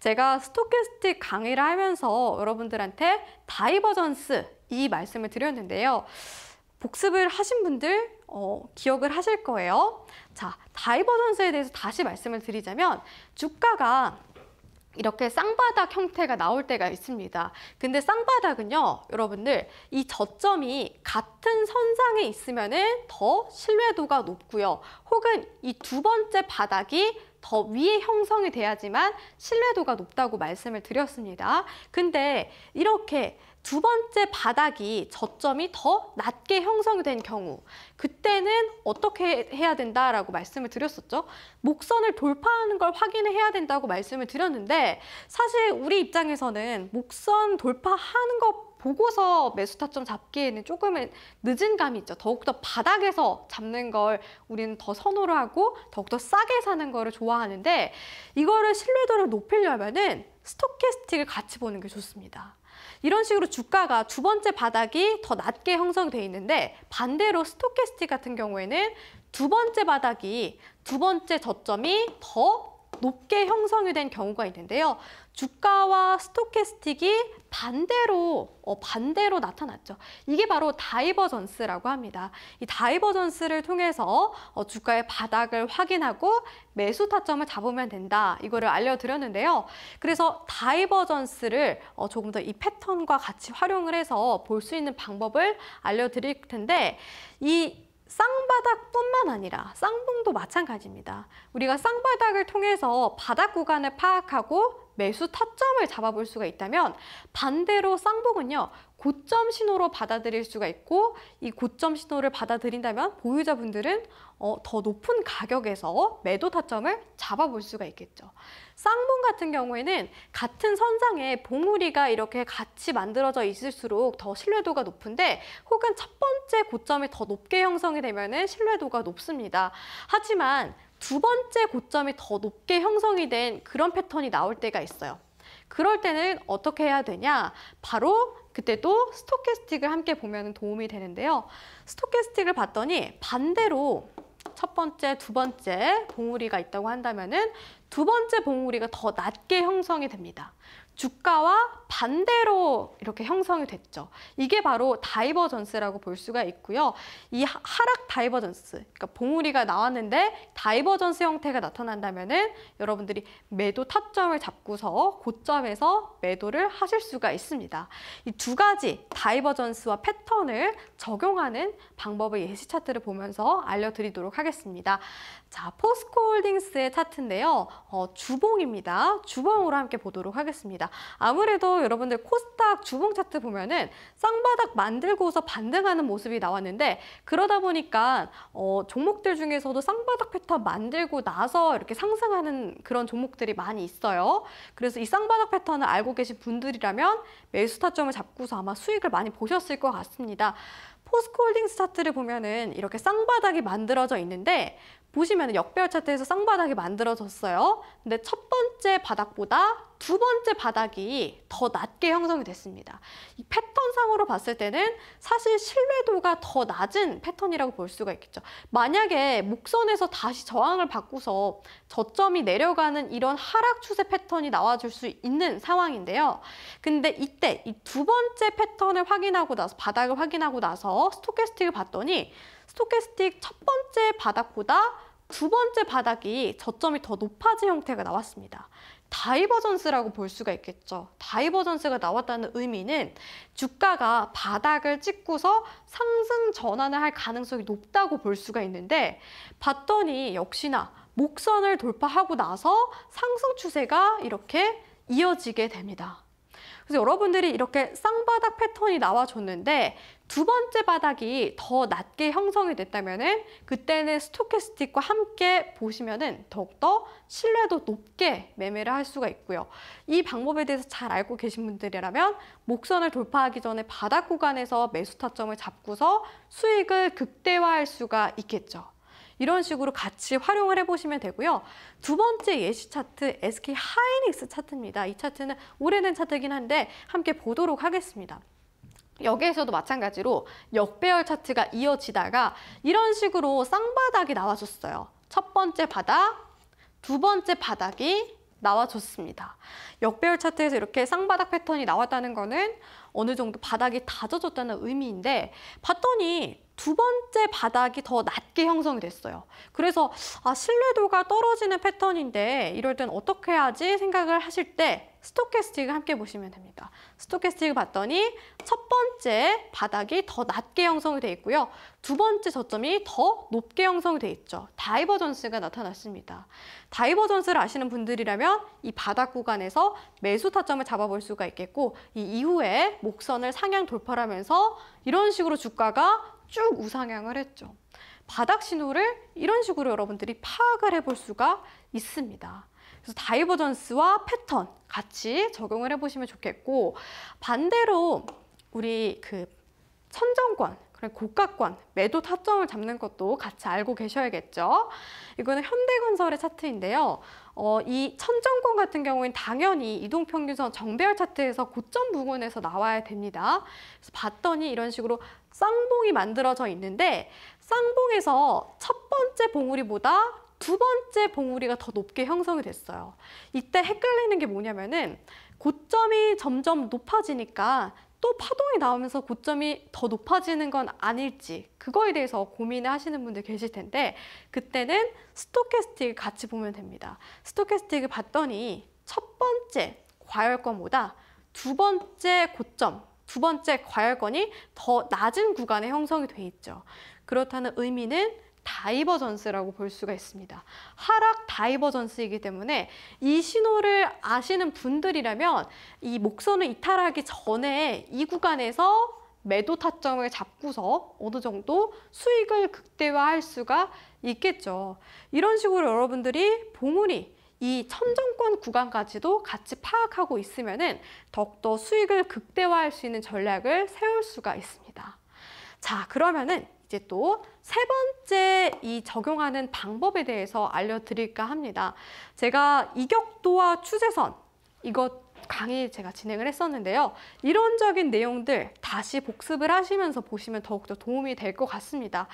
제가 스토캐스틱 강의를 하면서 여러분들한테 다이버전스 이 말씀을 드렸는데요. 복습을 하신 분들 어, 기억을 하실 거예요. 자, 다이버전스에 대해서 다시 말씀을 드리자면 주가가 이렇게 쌍바닥 형태가 나올 때가 있습니다. 근데 쌍바닥은요, 여러분들 이 저점이 같은 선상에 있으면더 신뢰도가 높고요. 혹은 이 두 번째 바닥이 더 위에 형성이 돼야지만 신뢰도가 높다고 말씀을 드렸습니다. 근데 이렇게 두 번째 바닥이 저점이 더 낮게 형성된 경우 그때는 어떻게 해야 된다라고 말씀을 드렸었죠. 목선을 돌파하는 걸 확인을 해야 된다고 말씀을 드렸는데 사실 우리 입장에서는 목선 돌파하는 것 보고서 매수 타점 잡기에는 조금은 늦은 감이 있죠. 더욱더 바닥에서 잡는 걸 우리는 더 선호를 하고 더욱더 싸게 사는 거를 좋아하는데 이거를 신뢰도를 높이려면은 스토캐스틱을 같이 보는 게 좋습니다. 이런 식으로 주가가 두 번째 바닥이 더 낮게 형성돼 있는데 반대로 스토캐스틱 같은 경우에는 두 번째 바닥이 두 번째 저점이 더 높게 형성이 된 경우가 있는데요. 주가와 스토캐스틱이 반대로 어, 반대로 나타났죠. 이게 바로 다이버전스라고 합니다. 이 다이버전스를 통해서 어, 주가의 바닥을 확인하고 매수 타점을 잡으면 된다. 이거를 알려드렸는데요. 그래서 다이버전스를 어, 조금 더 이 패턴과 같이 활용을 해서 볼 수 있는 방법을 알려드릴 텐데 이 쌍바닥뿐만 아니라 쌍봉도 마찬가지입니다. 우리가 쌍바닥을 통해서 바닥 구간을 파악하고 매수 타점을 잡아볼 수가 있다면 반대로 쌍봉은요. 고점 신호로 받아들일 수가 있고 이 고점 신호를 받아들인다면 보유자분들은 어, 더 높은 가격에서 매도 타점을 잡아볼 수가 있겠죠. 쌍봉 같은 경우에는 같은 선상에 봉우리가 이렇게 같이 만들어져 있을수록 더 신뢰도가 높은데 혹은 첫 번째 고점이 더 높게 형성이 되면 신뢰도가 높습니다. 하지만 두 번째 고점이 더 높게 형성이 된 그런 패턴이 나올 때가 있어요. 그럴 때는 어떻게 해야 되냐? 바로 그때도 스토캐스틱을 함께 보면 도움이 되는데요. 스토캐스틱을 봤더니 반대로 첫 번째, 두 번째 봉우리가 있다고 한다면 두 번째 봉우리가 더 낮게 형성이 됩니다. 주가와 반대로 이렇게 형성이 됐죠. 이게 바로 다이버전스라고 볼 수가 있고요. 이 하락 다이버전스, 그러니까 봉우리가 나왔는데 다이버전스 형태가 나타난다면 은 여러분들이 매도 타점을 잡고서 고점에서 매도를 하실 수가 있습니다. 이 두 가지 다이버전스와 패턴을 적용하는 방법의 예시 차트를 보면서 알려드리도록 하겠습니다. 자, 포스코홀딩스의 차트인데요. 어, 주봉입니다. 주봉으로 함께 보도록 하겠습니다. 아무래도 여러분들 코스닥 주봉 차트 보면은 쌍바닥 만들고서 반등하는 모습이 나왔는데 그러다 보니까 어, 종목들 중에서도 쌍바닥 패턴 만들고 나서 이렇게 상승하는 그런 종목들이 많이 있어요. 그래서 이 쌍바닥 패턴을 알고 계신 분들이라면 매수 타점을 잡고서 아마 수익을 많이 보셨을 것 같습니다. 포스코홀딩스 차트를 보면은 이렇게 쌍바닥이 만들어져 있는데 보시면 역별 차트에서 쌍바닥이 만들어졌어요. 근데 첫 번째 바닥보다 두 번째 바닥이 더 낮게 형성이 됐습니다. 이 패턴상으로 봤을 때는 사실 신뢰도가 더 낮은 패턴이라고 볼 수가 있겠죠. 만약에 목선에서 다시 저항을 받고서 저점이 내려가는 이런 하락 추세 패턴이 나와줄 수 있는 상황인데요. 근데 이때 이 두 번째 패턴을 확인하고 나서 바닥을 확인하고 나서 스토캐스틱을 봤더니 스토캐스틱 첫 번째 바닥보다 두 번째 바닥이 저점이 더 높아진 형태가 나왔습니다. 다이버전스라고 볼 수가 있겠죠. 다이버전스가 나왔다는 의미는 주가가 바닥을 찍고서 상승 전환을 할 가능성이 높다고 볼 수가 있는데 봤더니 역시나 목선을 돌파하고 나서 상승 추세가 이렇게 이어지게 됩니다. 그래서 여러분들이 이렇게 쌍바닥 패턴이 나와줬는데 두 번째 바닥이 더 낮게 형성이 됐다면은 그때는 스토캐스틱과 함께 보시면은 더욱더 신뢰도 높게 매매를 할 수가 있고요. 이 방법에 대해서 잘 알고 계신 분들이라면 목선을 돌파하기 전에 바닥 구간에서 매수 타점을 잡고서 수익을 극대화할 수가 있겠죠. 이런 식으로 같이 활용을 해보시면 되고요. 두 번째 예시 차트 SK 하이닉스 차트입니다. 이 차트는 오래된 차트긴 한데 함께 보도록 하겠습니다. 여기에서도 마찬가지로 역배열 차트가 이어지다가 이런 식으로 쌍바닥이 나와줬어요. 첫 번째 바닥, 두 번째 바닥이 나와줬습니다. 역배열 차트에서 이렇게 쌍바닥 패턴이 나왔다는 거는 어느 정도 바닥이 다져졌다는 의미인데 봤더니 두 번째 바닥이 더 낮게 형성이 됐어요. 그래서 아, 신뢰도가 떨어지는 패턴인데 이럴 땐 어떻게 하지 생각을 하실 때 스토캐스틱을 함께 보시면 됩니다. 스토캐스틱을 봤더니 첫 번째 바닥이 더 낮게 형성이 돼 있고요. 두 번째 저점이 더 높게 형성이 돼 있죠. 다이버전스가 나타났습니다. 다이버전스를 아시는 분들이라면 이 바닥 구간에서 매수 타점을 잡아볼 수가 있겠고 이 이후에 목선을 상향 돌파하면서 이런 식으로 주가가 쭉 우상향을 했죠. 바닥 신호를 이런 식으로 여러분들이 파악을 해볼 수가 있습니다. 그래서 다이버전스와 패턴 같이 적용을 해보시면 좋겠고 반대로 우리 그 선정권 고가권, 매도 타점을 잡는 것도 같이 알고 계셔야겠죠. 이거는 현대건설의 차트인데요. 어, 이 천정권 같은 경우엔 당연히 이동평균선 정배열 차트에서 고점 부근에서 나와야 됩니다. 그래서 봤더니 이런 식으로 쌍봉이 만들어져 있는데 쌍봉에서 첫 번째 봉우리보다 두 번째 봉우리가 더 높게 형성이 됐어요. 이때 헷갈리는 게 뭐냐면은 고점이 점점 높아지니까 또 파동이 나오면서 고점이 더 높아지는 건 아닐지 그거에 대해서 고민을 하시는 분들 계실 텐데 그때는 스토캐스틱 같이 보면 됩니다. 스토캐스틱을 봤더니 첫 번째 과열권보다 두 번째 고점, 두 번째 과열권이 더 낮은 구간에 형성이 돼 있죠. 그렇다는 의미는 다이버전스라고 볼 수가 있습니다. 하락 다이버전스이기 때문에 이 신호를 아시는 분들이라면 이 목선을 이탈하기 전에 이 구간에서 매도 타점을 잡고서 어느 정도 수익을 극대화할 수가 있겠죠. 이런 식으로 여러분들이 봉우리 이 천정권 구간까지도 같이 파악하고 있으면 은 더욱더 수익을 극대화할 수 있는 전략을 세울 수가 있습니다. 자 그러면은 이제 또 세 번째 이 적용하는 방법에 대해서 알려드릴까 합니다. 제가 이격도와 추세선 이것 강의 제가 진행을 했었는데요. 이론적인 내용들 다시 복습을 하시면서 보시면 더욱더 도움이 될 것 같습니다.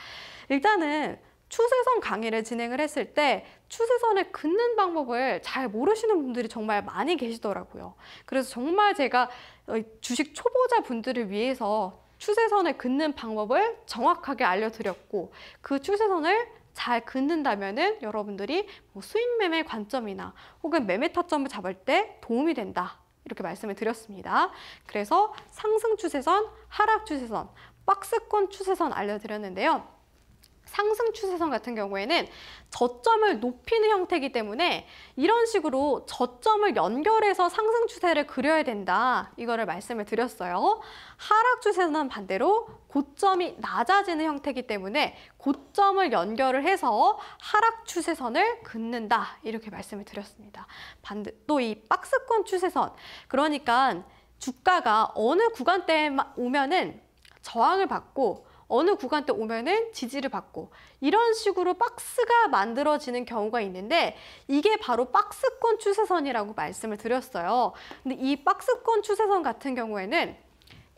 일단은 추세선 강의를 진행을 했을 때 추세선을 긋는 방법을 잘 모르시는 분들이 정말 많이 계시더라고요. 그래서 정말 제가 어, 주식 초보자 분들을 위해서 추세선을 긋는 방법을 정확하게 알려드렸고 그 추세선을 잘 긋는다면 여러분들이 뭐 수익매매 관점이나 혹은 매매 타점을 잡을 때 도움이 된다. 이렇게 말씀을 드렸습니다. 그래서 상승 추세선, 하락 추세선, 박스권 추세선 알려드렸는데요. 상승 추세선 같은 경우에는 저점을 높이는 형태이기 때문에 이런 식으로 저점을 연결해서 상승 추세를 그려야 된다. 이거를 말씀을 드렸어요. 하락 추세선 은 반대로 고점이 낮아지는 형태이기 때문에 고점을 연결을 해서 하락 추세선을 긋는다. 이렇게 말씀을 드렸습니다. 반드 또 이 박스권 추세선. 그러니까 주가가 어느 구간대에 오면은 저항을 받고 어느 구간 때 오면은 지지를 받고 이런 식으로 박스가 만들어지는 경우가 있는데 이게 바로 박스권 추세선이라고 말씀을 드렸어요. 근데 이 박스권 추세선 같은 경우에는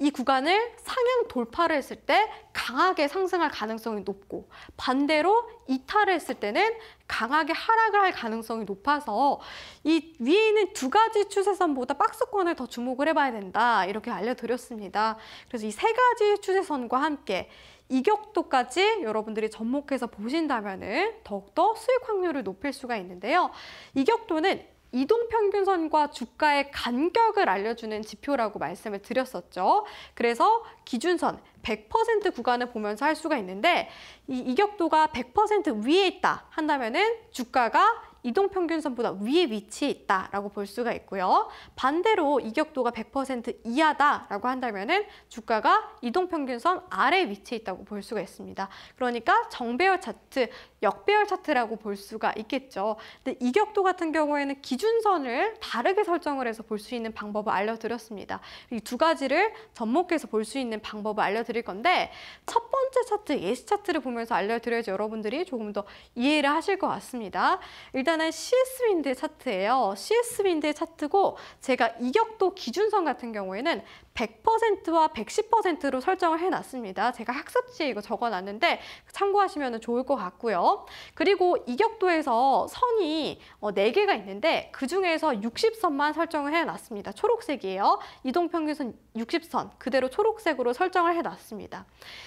이 구간을 상향 돌파를 했을 때 강하게 상승할 가능성이 높고 반대로 이탈을 했을 때는 강하게 하락을 할 가능성이 높아서 이 위에 있는 두 가지 추세선보다 박스권을 더 주목을 해봐야 된다 이렇게 알려드렸습니다. 그래서 이 세 가지 추세선과 함께 이격도까지 여러분들이 접목해서 보신다면 은 더욱더 수익 확률을 높일 수가 있는데요. 이격도는 이동평균선과 주가의 간격을 알려주는 지표라고 말씀을 드렸었죠. 그래서 기준선 100% 구간을 보면서 할 수가 있는데 이 이격도가 100% 위에 있다 한다면은 주가가 이동평균선보다 위에 위치해 있다라고 볼 수가 있고요. 반대로 이격도가 100% 이하다라고 한다면 은 주가가 이동평균선 아래 위치해 있다고 볼 수가 있습니다. 그러니까 정배열 차트, 역배열 차트라고 볼 수가 있겠죠. 근데 이격도 같은 경우에는 기준선을 다르게 설정을 해서 볼 수 있는 방법을 알려드렸습니다. 이 두 가지를 접목해서 볼 수 있는 방법을 알려드릴 건데 첫 번째 차트, 예시 차트를 보면서 알려드려야지 여러분들이 조금 더 이해를 하실 것 같습니다. 일단은 CS 윈드의 차트예요. CS 윈드의 차트고 제가 이격도 기준선 같은 경우에는 100%와 110%로 설정을 해놨습니다. 제가 학습지에 이거 적어놨는데 참고하시면 좋을 것 같고요. 그리고 이격도에서 선이 어, 네개가 있는데 그중에서 60선만 설정을 해놨습니다. 초록색이에요. 이동평균선 60선 그대로 초록색으로 설정을 해놨습니다.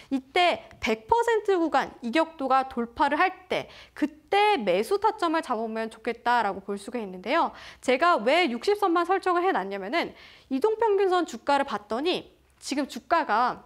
이때 100% 구간 이격도가 돌파를 할 때 그때 매수 타점을 잡으면 좋겠다라고 볼 수가 있는데요. 제가 왜 60선만 설정을 해놨냐면 은 이동평균선 주가를 봤더니 지금 주가가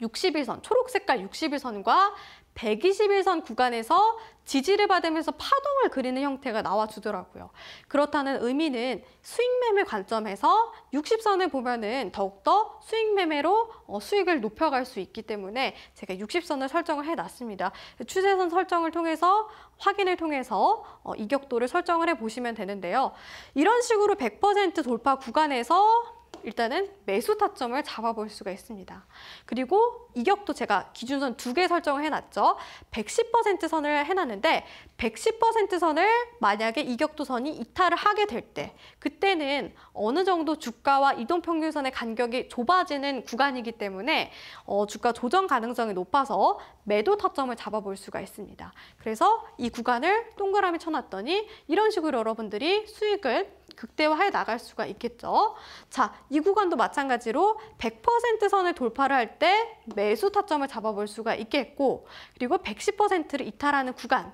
6 1선 초록색깔 6 1선과 121선 구간에서 지지를 받으면서 파동을 그리는 형태가 나와주더라고요. 그렇다는 의미는 수익매매 관점에서 60선을 보면은 더욱더 수익매매로 어, 수익을 높여갈 수 있기 때문에 제가 60선을 설정을 해놨습니다. 추세선 설정을 통해서 확인을 통해서 어, 이격도를 설정을 해보시면 되는데요. 이런 식으로 100% 돌파 구간에서 일단은 매수 타점을 잡아볼 수가 있습니다. 그리고 이격도 제가 기준선 두 개 설정을 해놨죠. 110% 선을 해놨는데 110% 선을 만약에 이격도 선이 이탈을 하게 될 때 그때는 어느 정도 주가와 이동평균선의 간격이 좁아지는 구간이기 때문에 어, 주가 조정 가능성이 높아서 매도 타점을 잡아볼 수가 있습니다. 그래서 이 구간을 동그라미 쳐놨더니 이런 식으로 여러분들이 수익을 극대화해 나갈 수가 있겠죠. 자, 이 구간도 마찬가지로 100% 선을 돌파를 할 때 매수 타점을 잡아볼 수가 있겠고 그리고 110%를 이탈하는 구간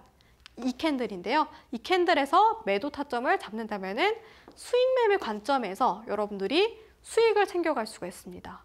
이 캔들인데요. 이 캔들에서 매도 타점을 잡는다면 은 수익 매매 관점에서 여러분들이 수익을 챙겨갈 수가 있습니다.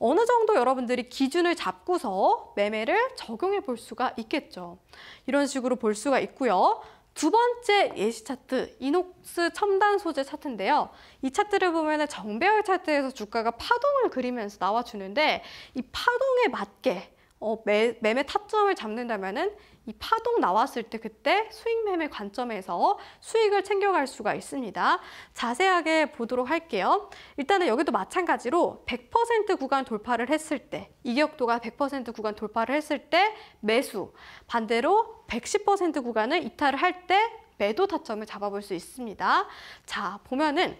어느 정도 여러분들이 기준을 잡고서 매매를 적용해 볼 수가 있겠죠. 이런 식으로 볼 수가 있고요. 두 번째 예시 차트, 이녹스 첨단 소재 차트인데요. 이 차트를 보면 정배열 차트에서 주가가 파동을 그리면서 나와주는데 이 파동에 맞게 어, 매, 매매 타점을 잡는다면은 이 파동 나왔을 때 그때 수익 매매 관점에서 수익을 챙겨갈 수가 있습니다. 자세하게 보도록 할게요. 일단은 여기도 마찬가지로 100% 구간 돌파를 했을 때 이격도가 100% 구간 돌파를 했을 때 매수 반대로 110% 구간을 이탈을 할 때 매도 타점을 잡아볼 수 있습니다. 자 보면은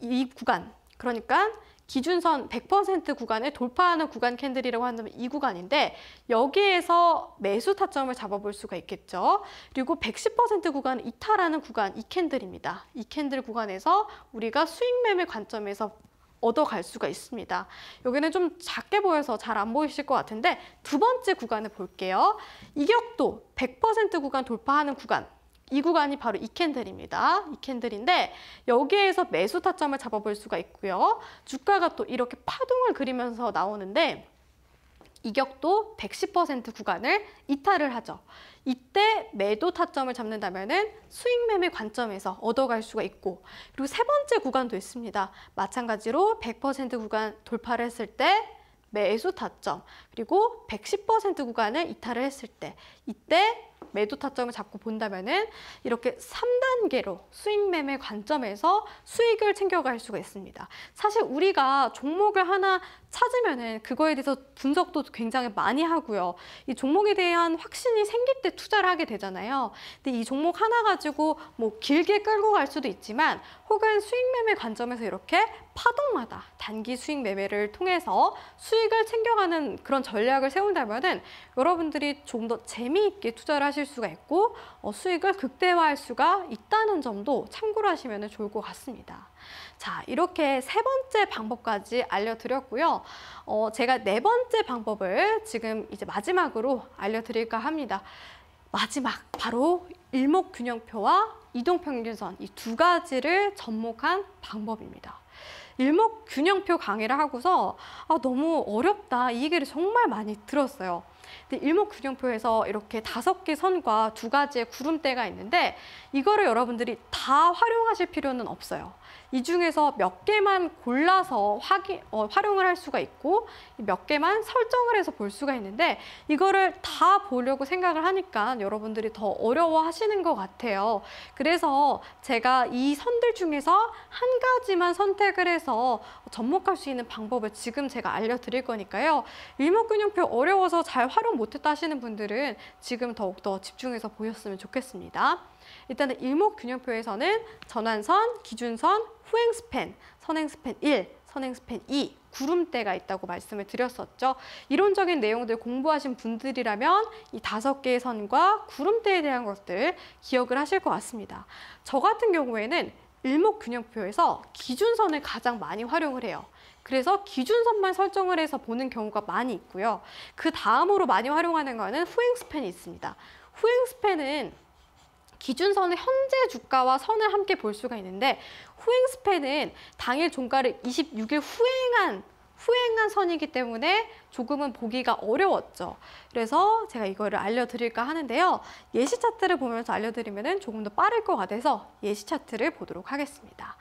이 구간 그러니까 기준선 100% 구간을 돌파하는 구간 캔들이라고 한다면 이 구간인데 여기에서 매수 타점을 잡아볼 수가 있겠죠. 그리고 110% 구간 은 이탈하는 구간 이 캔들입니다. 이 캔들 구간에서 우리가 수익 매매 관점에서 얻어갈 수가 있습니다. 여기는 좀 작게 보여서 잘 안 보이실 것 같은데 두 번째 구간을 볼게요. 이격도 100% 구간 돌파하는 구간 이 구간이 바로 이 캔들입니다. 이 캔들인데 여기에서 매수 타점을 잡아볼 수가 있고요. 주가가 또 이렇게 파동을 그리면서 나오는데 이격도 110% 구간을 이탈을 하죠. 이때 매도 타점을 잡는다면 은 수익 매매 관점에서 얻어갈 수가 있고 그리고 세 번째 구간도 있습니다. 마찬가지로 100% 구간 돌파를 했을 때 매수 타점 그리고 110% 구간을 이탈을 했을 때 이때 매도 타점을 잡고 본다면은 이렇게 3단계로 수익 매매 관점에서 수익을 챙겨갈 수가 있습니다. 사실 우리가 종목을 하나 찾으면은 그거에 대해서 분석도 굉장히 많이 하고요. 이 종목에 대한 확신이 생길 때 투자를 하게 되잖아요. 근데 이 종목 하나 가지고 뭐 길게 끌고 갈 수도 있지만 혹은 수익 매매 관점에서 이렇게 파동마다 단기 수익 매매를 통해서 수익을 챙겨가는 그런 전략을 세운다면은 여러분들이 좀 더 재미있게 투자를 하실 수가 있고 어, 수익을 극대화할 수가 있다는 점도 참고를 하시면 좋을 것 같습니다. 자, 이렇게 세 번째 방법까지 알려드렸고요. 어, 제가 네 번째 방법을 지금 이제 마지막으로 알려드릴까 합니다. 마지막, 바로 일목균형표와 이동평균선 이 두 가지를 접목한 방법입니다. 일목균형표 강의를 하고서 아, 너무 어렵다 이 얘기를 정말 많이 들었어요. 근데 일목균형표에서 이렇게 다섯 개 선과 두 가지의 구름대가 있는데 이거를 여러분들이 다 활용하실 필요는 없어요. 이 중에서 몇 개만 골라서 확인, 어, 활용을 할 수가 있고 몇 개만 설정을 해서 볼 수가 있는데 이거를 다 보려고 생각을 하니까 여러분들이 더 어려워하시는 것 같아요. 그래서 제가 이 선들 중에서 한 가지만 선택을 해서 접목할 수 있는 방법을 지금 제가 알려드릴 거니까요. 일목균형표 어려워서 잘 활용 못했다 하시는 분들은 지금 더욱더 집중해서 보셨으면 좋겠습니다. 일단은 일목균형표에서는 전환선, 기준선, 후행스팬, 선행스팬 1, 선행스팬 2, 구름대가 있다고 말씀을 드렸었죠. 이론적인 내용들 공부하신 분들이라면 이 다섯 개의 선과 구름대에 대한 것들 기억을 하실 것 같습니다. 저 같은 경우에는 일목균형표에서 기준선을 가장 많이 활용을 해요. 그래서 기준선만 설정을 해서 보는 경우가 많이 있고요. 그 다음으로 많이 활용하는 거는 후행스팬이 있습니다. 후행스팬은 기준선의 현재 주가와 선을 함께 볼 수가 있는데 후행 스팬은 당일 종가를 26일 후행한 후행한 선이기 때문에 조금은 보기가 어려웠죠. 그래서 제가 이거를 알려드릴까 하는데요. 예시 차트를 보면서 알려드리면 조금 더 빠를 것 같아서 예시 차트를 보도록 하겠습니다.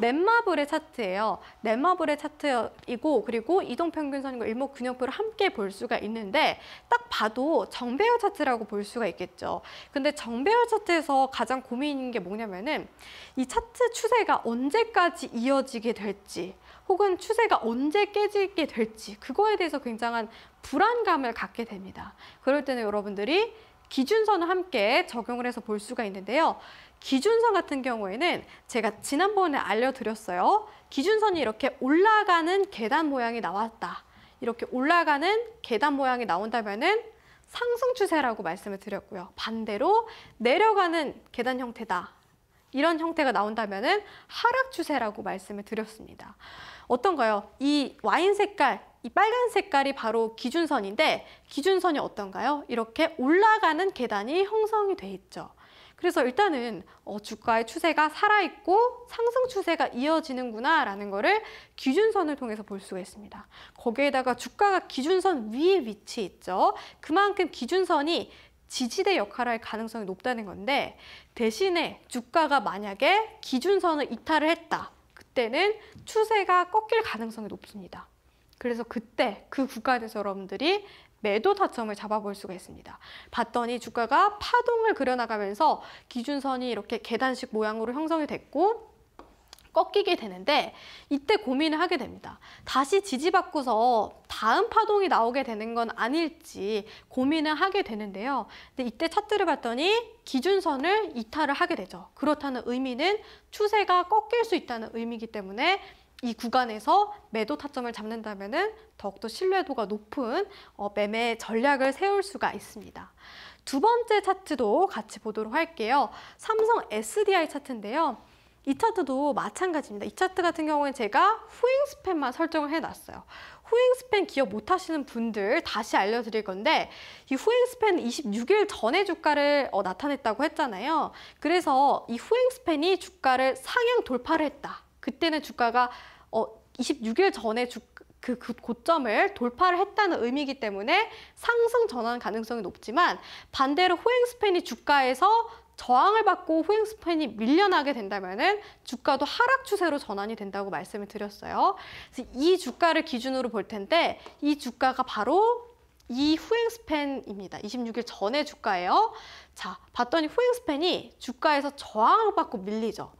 넷마블의 차트예요. 넷마블의 차트이고 그리고 이동평균선과 일목균형표를 함께 볼 수가 있는데 딱 봐도 정배열 차트라고 볼 수가 있겠죠. 근데 정배열 차트에서 가장 고민인 게 뭐냐면은 이 차트 추세가 언제까지 이어지게 될지 혹은 추세가 언제 깨지게 될지 그거에 대해서 굉장한 불안감을 갖게 됩니다. 그럴 때는 여러분들이 기준선을 함께 적용을 해서 볼 수가 있는데요. 기준선 같은 경우에는 제가 지난번에 알려드렸어요. 기준선이 이렇게 올라가는 계단 모양이 나왔다. 이렇게 올라가는 계단 모양이 나온다면은 상승 추세라고 말씀을 드렸고요. 반대로 내려가는 계단 형태다. 이런 형태가 나온다면은 하락 추세라고 말씀을 드렸습니다. 어떤가요? 이 와인 색깔, 이 빨간 색깔이 바로 기준선인데 기준선이 어떤가요? 이렇게 올라가는 계단이 형성이 돼 있죠. 그래서 일단은 어, 주가의 추세가 살아있고 상승 추세가 이어지는구나라는 거를 기준선을 통해서 볼 수가 있습니다. 거기에다가 주가가 기준선 위에 위치해 죠 그만큼 기준선이 지지대 역할을 할 가능성이 높다는 건데 대신에 주가가 만약에 기준선을 이탈을 했다. 그때는 추세가 꺾일 가능성이 높습니다. 그래서 그때 그 구간에서 여러분들이 매도 타점을 잡아볼 수가 있습니다. 봤더니 주가가 파동을 그려나가면서 기준선이 이렇게 계단식 모양으로 형성이 됐고 꺾이게 되는데 이때 고민을 하게 됩니다. 다시 지지받고서 다음 파동이 나오게 되는 건 아닐지 고민을 하게 되는데요. 근데 이때 차트를 봤더니 기준선을 이탈을 하게 되죠. 그렇다는 의미는 추세가 꺾일 수 있다는 의미이기 때문에 이 구간에서 매도 타점을 잡는다면 더욱더 신뢰도가 높은 어, 매매 전략을 세울 수가 있습니다. 두 번째 차트도 같이 보도록 할게요. 삼성 SDI 차트인데요. 이 차트도 마찬가지입니다. 이 차트 같은 경우에 제가 후행 스팬만 설정을 해놨어요. 후행 스팬 기억 못하시는 분들 다시 알려드릴 건데 이 후행 스팬은 26일 전에 주가를 어, 나타냈다고 했잖아요. 그래서 이 후행 스팬이 주가를 상향 돌파를 했다. 그때는 주가가 어, 26일 전에 주, 그, 그 고점을 돌파를 했다는 의미이기 때문에 상승 전환 가능성이 높지만 반대로 호행 스팬이 주가에서 저항을 받고 후행 스팬이 밀려나게 된다면은 주가도 하락 추세로 전환이 된다고 말씀을 드렸어요. 그래서 이 주가를 기준으로 볼 텐데 이 주가가 바로 이 후행 스팬입니다. 26일 전에 주가예요. 자, 봤더니 후행 스팬이 주가에서 저항을 받고 밀리죠.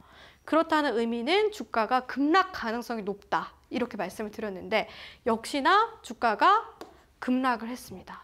그렇다는 의미는 주가가 급락 가능성이 높다. 이렇게 말씀을 드렸는데 역시나 주가가 급락을 했습니다.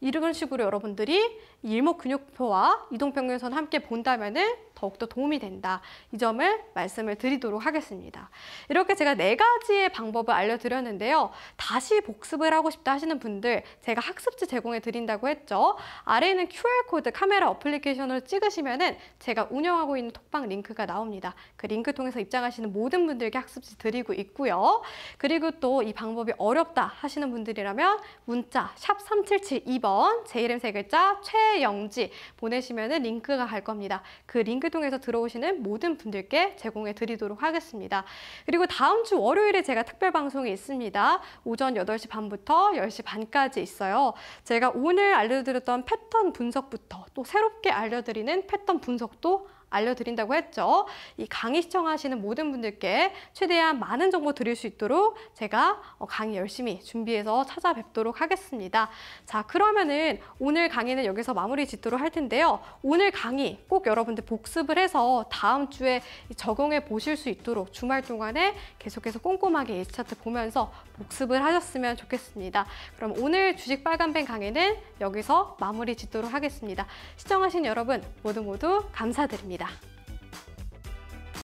이런 식으로 여러분들이 일목균형표와 이동평균선 함께 본다면은 더욱더 도움이 된다. 이 점을 말씀을 드리도록 하겠습니다. 이렇게 제가 네 가지의 방법을 알려드렸는데요. 다시 복습을 하고 싶다 하시는 분들 제가 학습지 제공해 드린다고 했죠. 아래에 있는 QR코드 카메라 어플리케이션으로 찍으시면 은 제가 운영하고 있는 톡방 링크가 나옵니다. 그 링크 통해서 입장하시는 모든 분들께 학습지 드리고 있고요. 그리고 또 이 방법이 어렵다 하시는 분들이라면 문자 샵 3772번 제 이름 세 글자 최영지 보내시면 은 링크가 갈 겁니다. 그 링크 조기동에서 들어오시는 모든 분들께 제공해 드리도록 하겠습니다. 그리고 다음 주 월요일에 제가 특별 방송이 있습니다. 오전 8시 반부터 10시 반까지 있어요. 제가 오늘 알려드렸던 패턴 분석부터 또 새롭게 알려드리는 패턴 분석도 알려드린다고 했죠. 이 강의 시청하시는 모든 분들께 최대한 많은 정보 드릴 수 있도록 제가 어, 강의 열심히 준비해서 찾아뵙도록 하겠습니다. 자, 그러면은 오늘 강의는 여기서 마무리 짓도록 할 텐데요. 오늘 강의 꼭 여러분들 복습을 해서 다음 주에 적용해 보실 수 있도록 주말 동안에 계속해서 꼼꼼하게 예시차트 보면서 복습을 하셨으면 좋겠습니다. 그럼 오늘 주식 빨간펜 강의는 여기서 마무리 짓도록 하겠습니다. 시청하신 여러분 모두 모두 감사드립니다. 있습니다.